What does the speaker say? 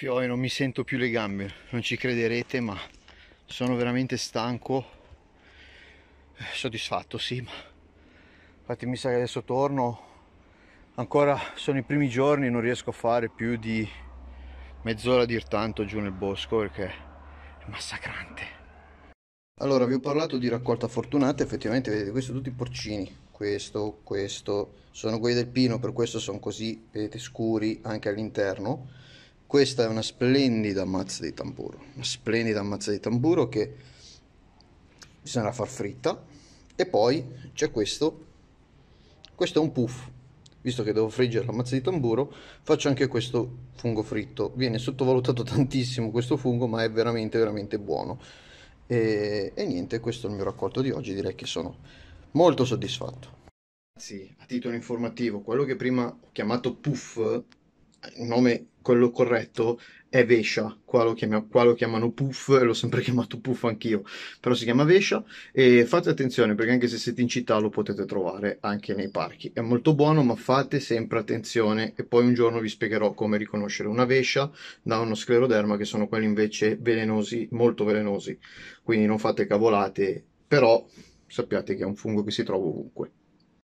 Fioe, non mi sento più le gambe, non ci crederete, ma sono veramente stanco. Eh, soddisfatto, sì, ma infatti mi sa che adesso torno. Ancora sono i primi giorni, non riesco a fare più di mezz'ora dir tanto giù nel bosco perché è massacrante. Allora, vi ho parlato di raccolta fortunata, effettivamente vedete, questi sono tutti porcini, questo, questo, sono quelli del pino, per questo sono così, vedete, scuri anche all'interno. Questa è una splendida mazza di tamburo, una splendida mazza di tamburo che bisognerà far fritta e poi c'è questo, questo è un puff, visto che devo friggere la mazza di tamburo faccio anche questo fungo fritto, viene sottovalutato tantissimo questo fungo ma è veramente veramente buono e, e niente questo è il mio raccolto di oggi, direi che sono molto soddisfatto. Sì, a titolo informativo, quello che prima ho chiamato puff il nome quello corretto è Vesha, qua lo, chiama, qua lo chiamano Puff e l'ho sempre chiamato Puff anch'io, però si chiama Vesha e fate attenzione perché anche se siete in città lo potete trovare anche nei parchi, è molto buono ma fate sempre attenzione e poi un giorno vi spiegherò come riconoscere una Vesha da uno scleroderma che sono quelli invece velenosi, molto velenosi, quindi non fate cavolate, però sappiate che è un fungo che si trova ovunque.